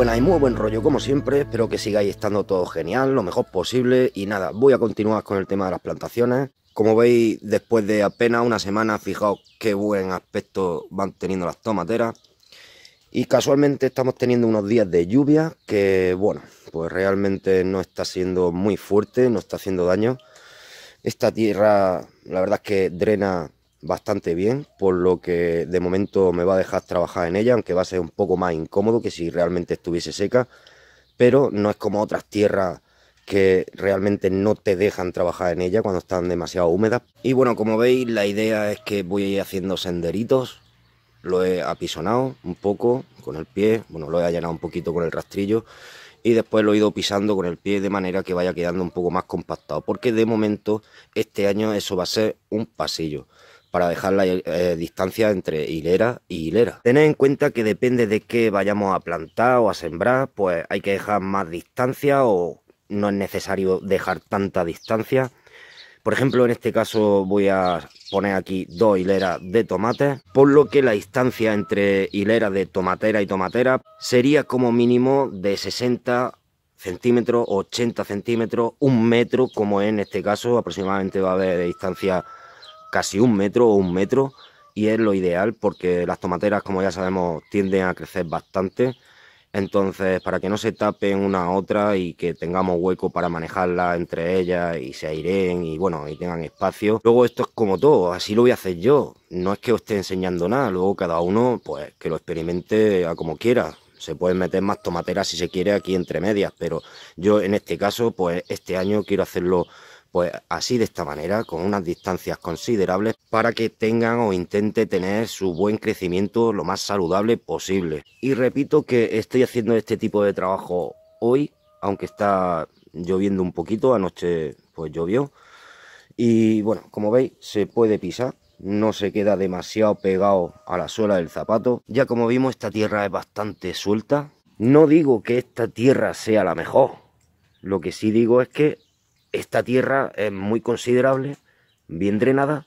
buena y muy buen rollo como siempre, espero que sigáis estando todo genial, lo mejor posible y nada, voy a continuar con el tema de las plantaciones. Como veis, después de apenas una semana, fijaos qué buen aspecto van teniendo las tomateras. Y casualmente estamos teniendo unos días de lluvia que, bueno, pues realmente no está siendo muy fuerte, no está haciendo daño. Esta tierra, la verdad es que drena bastante bien, por lo que de momento me va a dejar trabajar en ella, aunque va a ser un poco más incómodo que si realmente estuviese seca, pero no es como otras tierras que realmente no te dejan trabajar en ella cuando están demasiado húmedas. Y bueno, como veis, la idea es que voy a ir haciendo senderitos, lo he apisonado un poco con el pie, bueno, lo he allanado un poquito con el rastrillo y después lo he ido pisando con el pie de manera que vaya quedando un poco más compactado, porque de momento este año eso va a ser un pasillo para dejar la eh, distancia entre hilera y hilera. Tened en cuenta que depende de qué vayamos a plantar o a sembrar, pues hay que dejar más distancia o no es necesario dejar tanta distancia. Por ejemplo, en este caso voy a poner aquí dos hileras de tomate, por lo que la distancia entre hileras de tomatera y tomatera sería como mínimo de 60 centímetros, 80 centímetros, un metro, como en este caso aproximadamente va a haber distancia casi un metro o un metro y es lo ideal porque las tomateras, como ya sabemos, tienden a crecer bastante. Entonces, para que no se tapen una a otra y que tengamos hueco para manejarla entre ellas y se aireen y bueno, y tengan espacio. Luego esto es como todo, así lo voy a hacer yo. No es que os esté enseñando nada, luego cada uno pues que lo experimente a como quiera. Se pueden meter más tomateras si se quiere aquí entre medias, pero yo en este caso pues este año quiero hacerlo pues así de esta manera, con unas distancias considerables para que tengan o intente tener su buen crecimiento lo más saludable posible. Y repito que estoy haciendo este tipo de trabajo hoy, aunque está lloviendo un poquito, anoche pues llovió. Y bueno, como veis, se puede pisar, no se queda demasiado pegado a la suela del zapato. Ya como vimos, esta tierra es bastante suelta. No digo que esta tierra sea la mejor, lo que sí digo es que esta tierra es muy considerable, bien drenada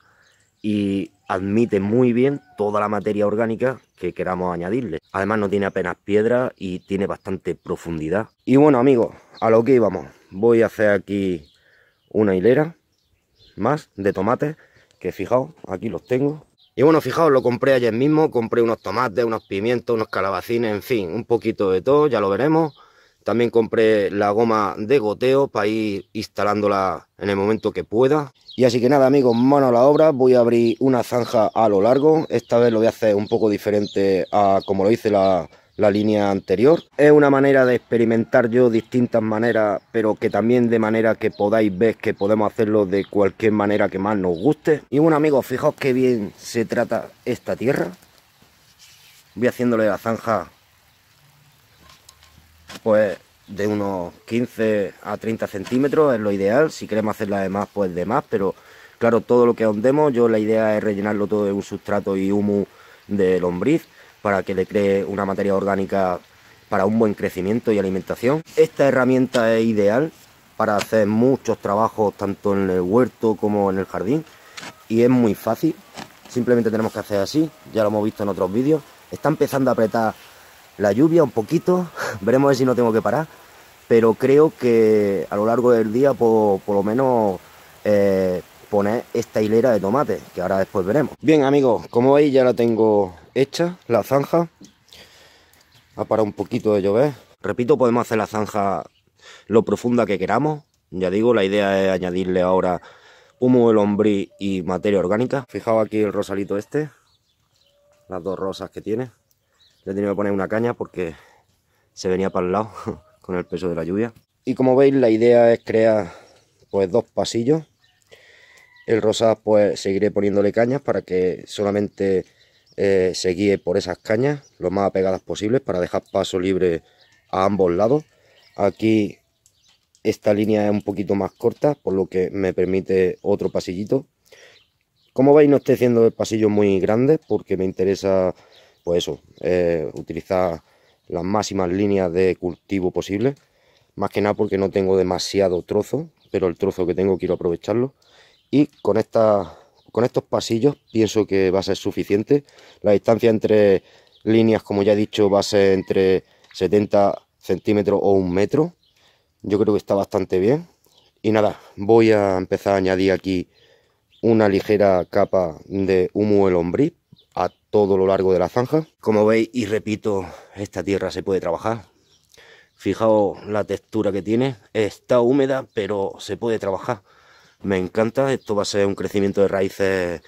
y admite muy bien toda la materia orgánica que queramos añadirle. Además no tiene apenas piedra y tiene bastante profundidad. Y bueno amigos, a lo que íbamos. Voy a hacer aquí una hilera más de tomates, que fijaos, aquí los tengo. Y bueno, fijaos, lo compré ayer mismo, compré unos tomates, unos pimientos, unos calabacines, en fin, un poquito de todo, ya lo veremos. También compré la goma de goteo para ir instalándola en el momento que pueda. Y así que nada amigos, mano a la obra, voy a abrir una zanja a lo largo. Esta vez lo voy a hacer un poco diferente a como lo hice la, línea anterior. Es una manera de experimentar yo distintas maneras, pero que también de manera que podáis ver que podemos hacerlo de cualquier manera que más nos guste. Y bueno amigos, fijaos qué bien se trata esta tierra. Voy haciéndole la zanja pues de unos 15 a 30 centímetros es lo ideal. Si queremos hacerla de más, pues de más, pero claro, todo lo que ahondemos, yo la idea es rellenarlo todo de un sustrato y humus de lombriz para que le cree una materia orgánica para un buen crecimiento y alimentación. Esta herramienta es ideal para hacer muchos trabajos tanto en el huerto como en el jardín y es muy fácil. Simplemente tenemos que hacer así, ya lo hemos visto en otros vídeos. Está empezando a apretar la lluvia un poquito, veremos si no tengo que parar, pero creo que a lo largo del día por, por lo menos eh, poner esta hilera de tomate que ahora después veremos. Bien amigos, como veis ya la tengo hecha, la zanja, ha parado un poquito de llover. Repito, podemos hacer la zanja lo profunda que queramos, ya digo, la idea es añadirle ahora humo de lombriz y materia orgánica. Fijaos aquí el rosalito este, las dos rosas que tiene he tenido que poner una caña porque se venía para el lado con el peso de la lluvia. Y como veis la idea es crear pues dos pasillos. El rosa pues seguiré poniéndole cañas para que solamente eh, se guíe por esas cañas lo más apegadas posibles para dejar paso libre a ambos lados. Aquí esta línea es un poquito más corta por lo que me permite otro pasillito. Como veis no estoy haciendo el pasillo muy grande porque me interesa pues eso, eh, utilizar las máximas líneas de cultivo posible. Más que nada porque no tengo demasiado trozo, pero el trozo que tengo quiero aprovecharlo. Y con, con estos pasillos pienso que va a ser suficiente. La distancia entre líneas, como ya he dicho, va a ser entre 70 centímetros o un metro. Yo creo que está bastante bien. Y nada, voy a empezar a añadir aquí una ligera capa de humo el lombriz a todo lo largo de la zanja. Como veis, y repito, esta tierra se puede trabajar. Fijaos la textura que tiene. Está húmeda, pero se puede trabajar. Me encanta. Esto va a ser un crecimiento de raíces,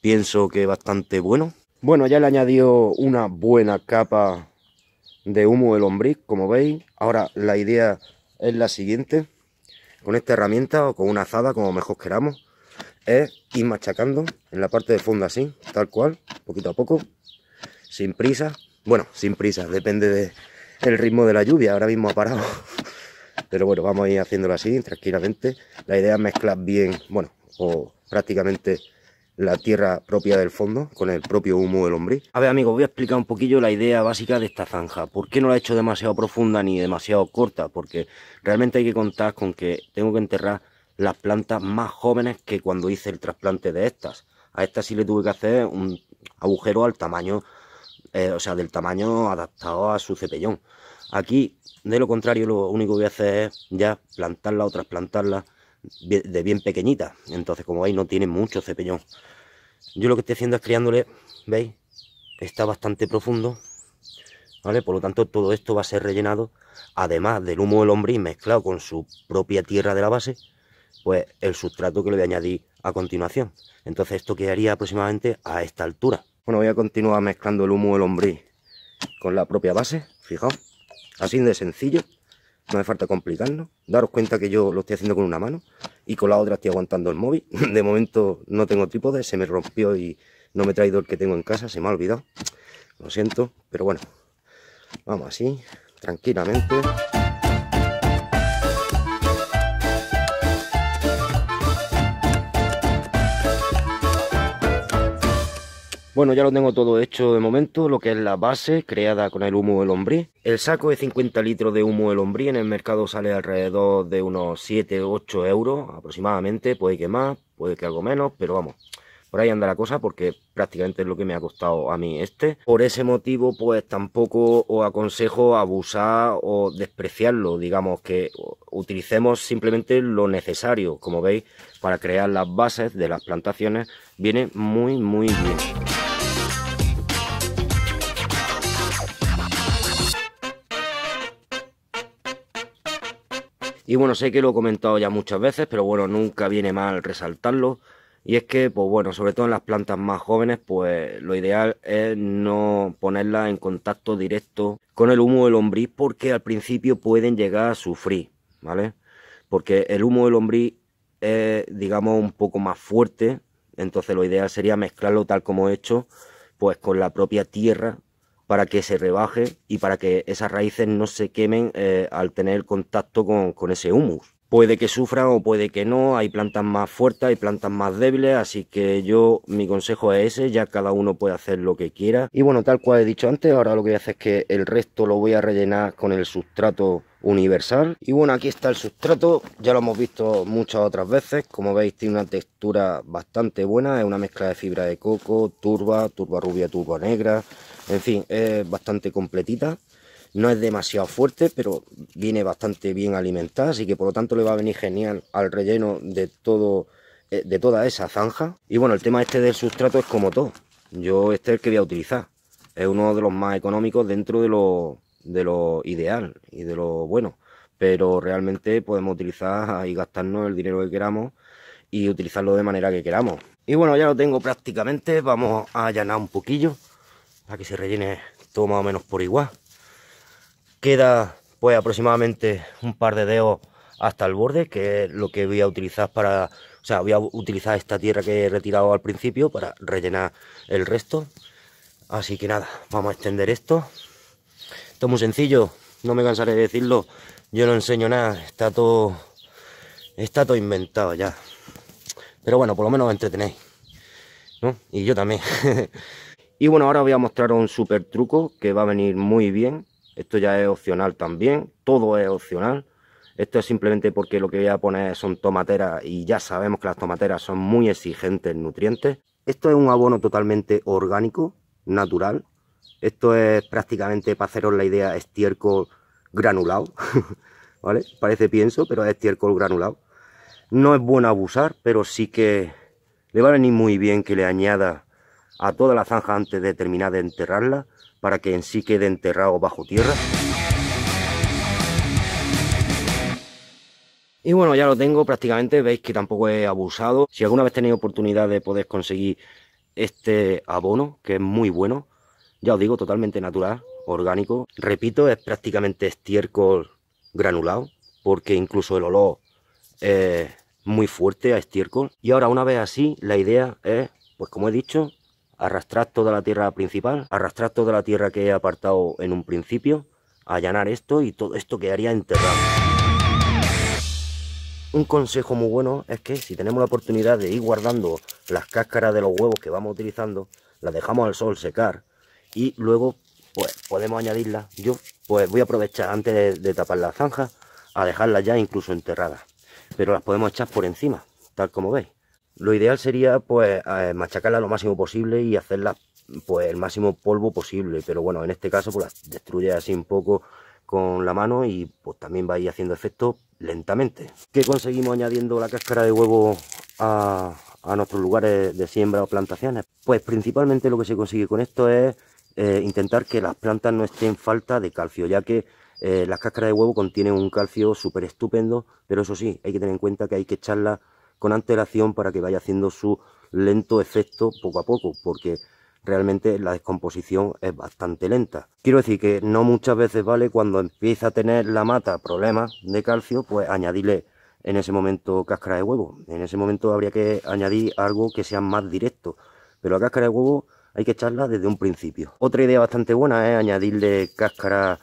pienso que bastante bueno. Bueno, ya le añadió una buena capa de humo de lombriz, como veis. Ahora la idea es la siguiente. Con esta herramienta o con una azada, como mejor queramos, es ir machacando en la parte de fondo así, tal cual, poquito a poco, sin prisa. Bueno, sin prisa, depende del ritmo de la lluvia, ahora mismo ha parado. Pero bueno, vamos a ir haciéndolo así, tranquilamente. La idea es mezclar bien, bueno, o prácticamente la tierra propia del fondo con el propio humo del hombre A ver amigos, voy a explicar un poquillo la idea básica de esta zanja. ¿Por qué no la he hecho demasiado profunda ni demasiado corta? Porque realmente hay que contar con que tengo que enterrar las plantas más jóvenes que cuando hice el trasplante de estas. A estas sí le tuve que hacer un agujero al tamaño, eh, o sea, del tamaño adaptado a su cepellón. Aquí, de lo contrario, lo único que voy a hacer es ya plantarla o trasplantarla de bien pequeñita. Entonces, como veis, no tiene mucho cepellón. Yo lo que estoy haciendo es criándole, ¿veis? Está bastante profundo, ¿vale? Por lo tanto, todo esto va a ser rellenado, además del humo del hombre mezclado con su propia tierra de la base, pues el sustrato que le voy a añadir a continuación. Entonces esto quedaría aproximadamente a esta altura. Bueno, voy a continuar mezclando el humo el hombrí con la propia base, fijaos, así de sencillo, no me falta complicarnos. Daros cuenta que yo lo estoy haciendo con una mano y con la otra estoy aguantando el móvil. De momento no tengo trípode, se me rompió y no me he traído el que tengo en casa, se me ha olvidado. Lo siento, pero bueno, vamos así, tranquilamente. Bueno, ya lo tengo todo hecho de momento, lo que es la base creada con el humo del lombrí. El saco de 50 litros de humo del lombrí en el mercado sale alrededor de unos 7 8 euros aproximadamente, puede que más, puede que algo menos, pero vamos, por ahí anda la cosa porque prácticamente es lo que me ha costado a mí este. Por ese motivo pues tampoco os aconsejo abusar o despreciarlo, digamos que utilicemos simplemente lo necesario, como veis, para crear las bases de las plantaciones viene muy muy bien. Y bueno, sé que lo he comentado ya muchas veces, pero bueno, nunca viene mal resaltarlo. Y es que, pues bueno, sobre todo en las plantas más jóvenes, pues lo ideal es no ponerlas en contacto directo con el humo del lombriz porque al principio pueden llegar a sufrir, ¿vale? Porque el humo del lombriz es, digamos, un poco más fuerte, entonces lo ideal sería mezclarlo tal como he hecho, pues con la propia tierra para que se rebaje y para que esas raíces no se quemen eh, al tener contacto con, ese humus. Puede que sufran o puede que no, hay plantas más fuertes, hay plantas más débiles, así que yo mi consejo es ese, ya cada uno puede hacer lo que quiera. Y bueno, tal cual he dicho antes, ahora lo que voy a hacer es que el resto lo voy a rellenar con el sustrato universal. Y bueno, aquí está el sustrato, ya lo hemos visto muchas otras veces, como veis tiene una textura bastante buena, es una mezcla de fibra de coco, turba, turba rubia, turba negra, en fin, es bastante completita. No es demasiado fuerte, pero viene bastante bien alimentada, así que por lo tanto le va a venir genial al relleno de, todo, eh, de toda esa zanja. Y bueno, el tema este del sustrato es como todo. Yo este es el que voy a utilizar. Es uno de los más económicos dentro de lo, de lo ideal y de lo bueno. Pero realmente podemos utilizar y gastarnos el dinero que queramos y utilizarlo de manera que queramos. Y bueno, ya lo tengo prácticamente. Vamos a allanar un poquillo para que se rellene todo más o menos por igual. Queda pues aproximadamente un par de dedos hasta el borde, que es lo que voy a utilizar para, o sea, voy a utilizar esta tierra que he retirado al principio para rellenar el resto. Así que nada, vamos a extender esto. Esto es muy sencillo, no me cansaré de decirlo, yo no enseño nada, está todo, está todo inventado ya. Pero bueno, por lo menos entretenéis, Y yo también. Y bueno, ahora voy a mostrar un super truco que va a venir muy bien. Esto ya es opcional también, todo es opcional. Esto es simplemente porque lo que voy a poner son tomateras y ya sabemos que las tomateras son muy exigentes en nutrientes. Esto es un abono totalmente orgánico, natural. Esto es prácticamente, para haceros la idea, estiércol granulado. ¿Vale? Parece pienso, pero es estiércol granulado. No es bueno abusar, pero sí que le va a venir muy bien que le añada a toda la zanja antes de terminar de enterrarla para que en sí quede enterrado bajo tierra. Y bueno, ya lo tengo prácticamente, veis que tampoco he abusado. Si alguna vez tenéis oportunidad de poder conseguir este abono, que es muy bueno, ya os digo, totalmente natural, orgánico. Repito, es prácticamente estiércol granulado, porque incluso el olor es muy fuerte a estiércol. Y ahora, una vez así, la idea es, pues como he dicho, arrastrar toda la tierra principal, arrastrar toda la tierra que he apartado en un principio, allanar esto y todo esto quedaría enterrado. Un consejo muy bueno es que si tenemos la oportunidad de ir guardando las cáscaras de los huevos que vamos utilizando, las dejamos al sol secar y luego pues podemos añadirlas. Yo pues voy a aprovechar antes de, tapar la zanja a dejarlas ya incluso enterradas, pero las podemos echar por encima, tal como veis. Lo ideal sería pues eh, machacarla lo máximo posible y hacerla pues el máximo polvo posible, pero bueno, en este caso pues las destruye así un poco con la mano y pues también va a ir haciendo efecto lentamente. ¿Qué conseguimos añadiendo la cáscara de huevo a, nuestros lugares de siembra o plantaciones? Pues principalmente lo que se consigue con esto es eh, intentar que las plantas no estén falta de calcio, ya que eh, las cáscaras de huevo contienen un calcio súper estupendo, pero eso sí, hay que tener en cuenta que hay que echarla con antelación para que vaya haciendo su lento efecto poco a poco, porque realmente la descomposición es bastante lenta. Quiero decir que no muchas veces vale cuando empieza a tener la mata problemas de calcio, pues añadirle en ese momento cáscara de huevo. En ese momento habría que añadir algo que sea más directo, pero la cáscara de huevo hay que echarla desde un principio. Otra idea bastante buena es añadirle cáscara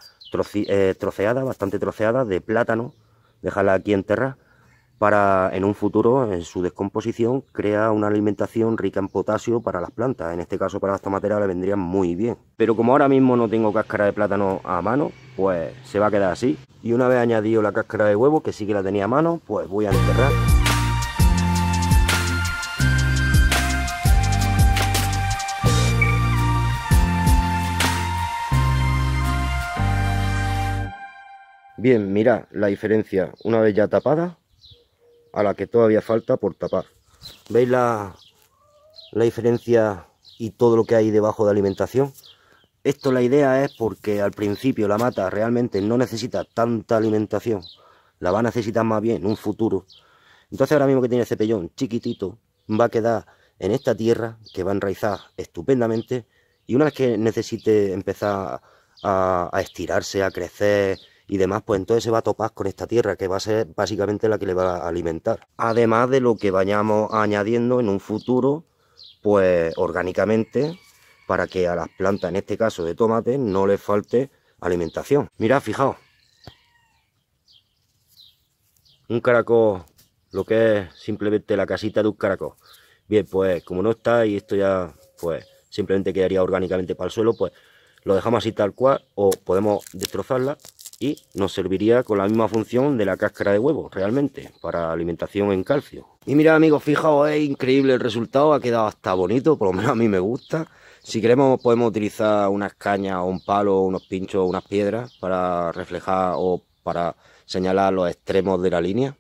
eh, troceada, bastante troceada, de plátano, dejarla aquí enterrada para en un futuro, en su descomposición, crea una alimentación rica en potasio para las plantas. En este caso para esta materia le vendría muy bien. Pero como ahora mismo no tengo cáscara de plátano a mano, pues se va a quedar así. Y una vez añadido la cáscara de huevo, que sí que la tenía a mano, pues voy a enterrar. Bien, mira la diferencia una vez ya tapada a la que todavía falta por tapar. ¿Veis la, diferencia y todo lo que hay debajo de alimentación? Esto la idea es porque al principio la mata realmente no necesita tanta alimentación, la va a necesitar más bien en un futuro. Entonces ahora mismo que tiene ese cepellón chiquitito, va a quedar en esta tierra que va a enraizar estupendamente y una vez que necesite empezar a estirarse, a crecer y demás, pues entonces se va a topar con esta tierra que va a ser básicamente la que le va a alimentar. Además de lo que vayamos añadiendo en un futuro, pues orgánicamente, para que a las plantas, en este caso de tomate, no les falte alimentación. Mirad, fijaos. Un caracol, lo que es simplemente la casita de un caracol. Bien, pues como no está y esto ya, pues simplemente quedaría orgánicamente para el suelo, pues lo dejamos así tal cual o podemos destrozarla y nos serviría con la misma función de la cáscara de huevo, realmente, para alimentación en calcio. Y mirad amigos, fijaos, es increíble el resultado, ha quedado hasta bonito, por lo menos a mí me gusta. Si queremos podemos utilizar unas cañas o un palo, unos pinchos, unas piedras para reflejar o para señalar los extremos de la línea.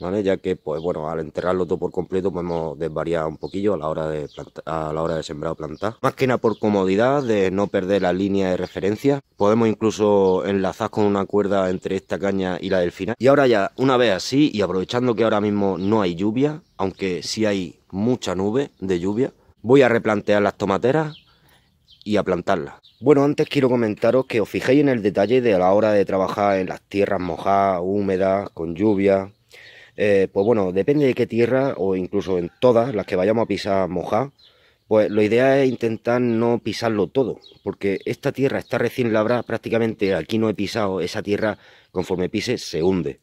¿vale? Ya que, pues bueno, al enterrarlo todo por completo podemos desvariar un poquillo a la hora de, a la hora de sembrar o plantar. Más que nada por comodidad, de no perder la línea de referencia. Podemos incluso enlazar con una cuerda entre esta caña y la del final. Y ahora ya, una vez así, y aprovechando que ahora mismo no hay lluvia, aunque sí hay mucha nube de lluvia, voy a replantear las tomateras y a plantarlas. Bueno, antes quiero comentaros que os fijéis en el detalle de a la hora de trabajar en las tierras mojadas, húmedas, con lluvia, eh, pues bueno, depende de qué tierra o incluso en todas las que vayamos a pisar moja. pues lo ideal es intentar no pisarlo todo, porque esta tierra está recién labrada, prácticamente aquí no he pisado, esa tierra conforme pise se hunde.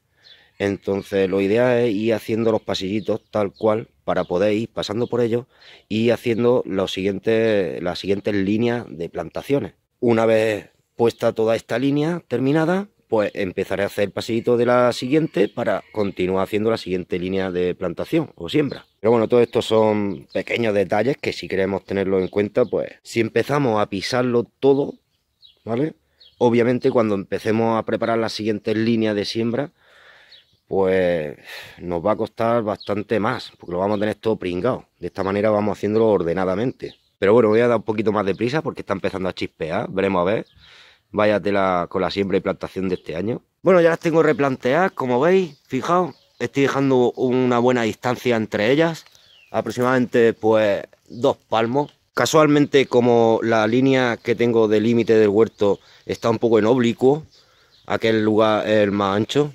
Entonces lo ideal es ir haciendo los pasillitos tal cual para poder ir pasando por ellos y haciendo siguientes, las siguientes líneas de plantaciones. Una vez puesta toda esta línea terminada, pues empezaré a hacer pasillito de la siguiente para continuar haciendo la siguiente línea de plantación o siembra. Pero bueno, todo estos son pequeños detalles que si queremos tenerlo en cuenta, pues si empezamos a pisarlo todo, ¿vale? Obviamente cuando empecemos a preparar las siguientes líneas de siembra, pues nos va a costar bastante más, porque lo vamos a tener todo pringado. De esta manera vamos haciéndolo ordenadamente. Pero bueno, voy a dar un poquito más de prisa porque está empezando a chispear, veremos a ver. Vaya tela con la siembra y plantación de este año. Bueno, ya las tengo replanteadas, como veis, fijaos, estoy dejando una buena distancia entre ellas, aproximadamente pues dos palmos. Casualmente como la línea que tengo del límite del huerto está un poco en oblicuo, aquel lugar es el más ancho,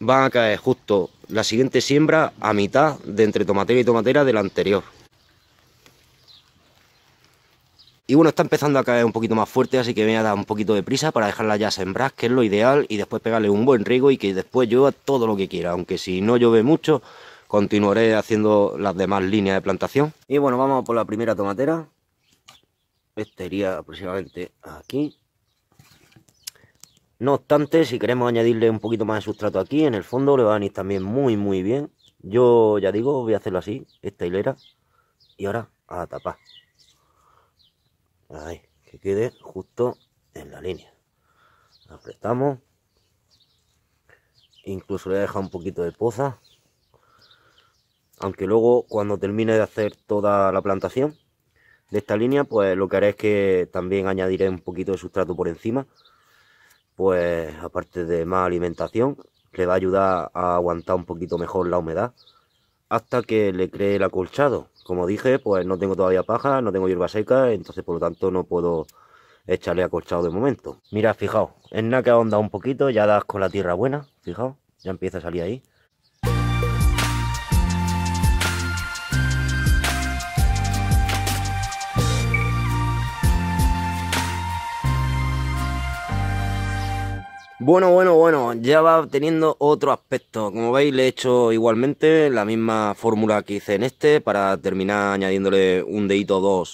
van a caer justo la siguiente siembra a mitad de entre tomatera y tomatera de la anterior. Y bueno, está empezando a caer un poquito más fuerte, así que me voy a dar un poquito de prisa para dejarla ya sembrar, que es lo ideal, y después pegarle un buen riego y que después llueva todo lo que quiera, aunque si no llueve mucho, continuaré haciendo las demás líneas de plantación. Y bueno, vamos por la primera tomatera. esta iría aproximadamente aquí. No obstante, si queremos añadirle un poquito más de sustrato aquí, en el fondo le va a venir también muy, muy bien. Yo, ya digo, voy a hacerlo así, esta hilera. Y ahora a tapar que quede justo en la línea. Apretamos. Incluso le he dejado un poquito de poza. Aunque luego cuando termine de hacer toda la plantación de esta línea, pues lo que haré es que también añadiré un poquito de sustrato por encima. Pues aparte de más alimentación, le va a ayudar a aguantar un poquito mejor la humedad hasta que le cree el acolchado como dije, pues no tengo todavía paja, no tengo hierba seca, entonces por lo tanto no puedo echarle acolchado de momento. Mira, fijaos, es nada que onda un poquito, ya das con la tierra buena, fijaos, ya empieza a salir ahí. Bueno, bueno, bueno, ya va teniendo otro aspecto. Como veis, le he hecho igualmente la misma fórmula que hice en este para terminar añadiéndole un dedito o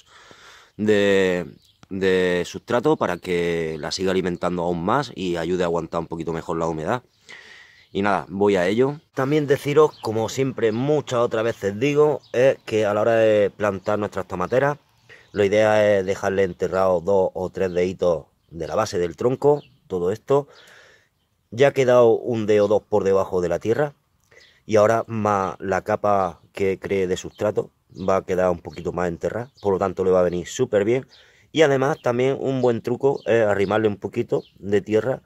de, de sustrato para que la siga alimentando aún más y ayude a aguantar un poquito mejor la humedad. Y nada, voy a ello. También deciros, como siempre muchas otras veces digo, es que a la hora de plantar nuestras tomateras, la idea es dejarle enterrado dos o tres deditos de la base del tronco, todo esto, ya ha quedado un D o dos por debajo de la tierra y ahora más la capa que cree de sustrato va a quedar un poquito más enterrada, por lo tanto le va a venir súper bien. Y además también un buen truco es arrimarle un poquito de tierra,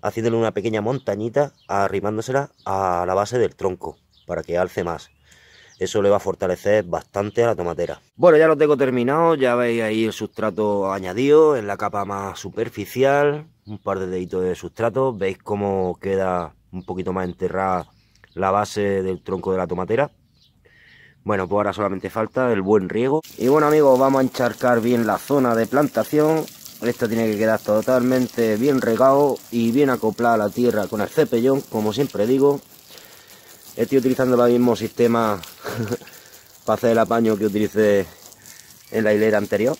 haciéndole una pequeña montañita, arrimándosela a la base del tronco, para que alce más eso le va a fortalecer bastante a la tomatera. Bueno, ya lo tengo terminado, ya veis ahí el sustrato añadido en la capa más superficial, un par de deditos de sustrato, veis cómo queda un poquito más enterrada la base del tronco de la tomatera. Bueno, pues ahora solamente falta el buen riego. Y bueno amigos, vamos a encharcar bien la zona de plantación. Esto tiene que quedar totalmente bien regado y bien acoplada a la tierra con el cepellón, como siempre digo. Estoy utilizando el mismo sistema para hacer el apaño que utilicé en la hilera anterior.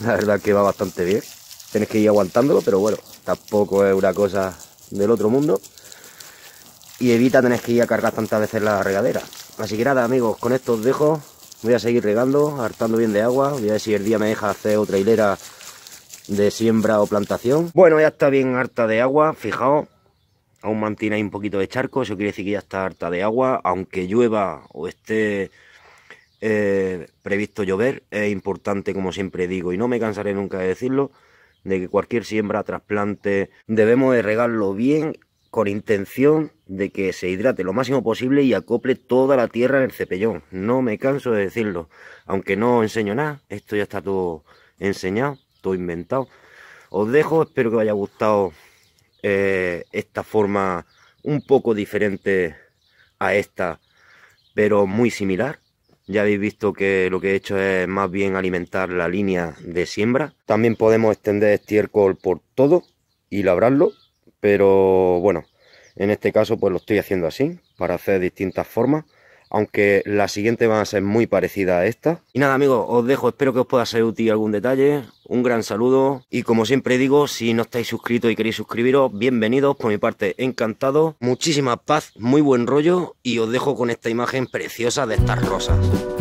La verdad que va bastante bien. tenéis que ir aguantándolo, pero bueno, tampoco es una cosa del otro mundo. Y evita tener que ir a cargar tantas veces la regadera. Así que nada, amigos, con esto os dejo. Voy a seguir regando, hartando bien de agua. Voy a ver si el día me deja hacer otra hilera de siembra o plantación. Bueno, ya está bien harta de agua, fijaos aún mantiene ahí un poquito de charco, eso quiere decir que ya está harta de agua, aunque llueva o esté eh, previsto llover, es importante, como siempre digo, y no me cansaré nunca de decirlo, de que cualquier siembra, trasplante, debemos de regarlo bien con intención de que se hidrate lo máximo posible y acople toda la tierra en el cepellón. No me canso de decirlo, aunque no enseño nada, esto ya está todo enseñado, todo inventado. Os dejo, espero que os haya gustado eh, esta forma un poco diferente a esta, pero muy similar. Ya habéis visto que lo que he hecho es más bien alimentar la línea de siembra. También podemos extender estiércol por todo y labrarlo, pero bueno, en este caso pues lo estoy haciendo así, para hacer distintas formas aunque la siguiente va a ser muy parecida a esta. Y nada amigos, os dejo, espero que os pueda ser útil algún detalle, un gran saludo y como siempre digo, si no estáis suscritos y queréis suscribiros, bienvenidos, por mi parte encantado, muchísima paz, muy buen rollo y os dejo con esta imagen preciosa de estas rosas.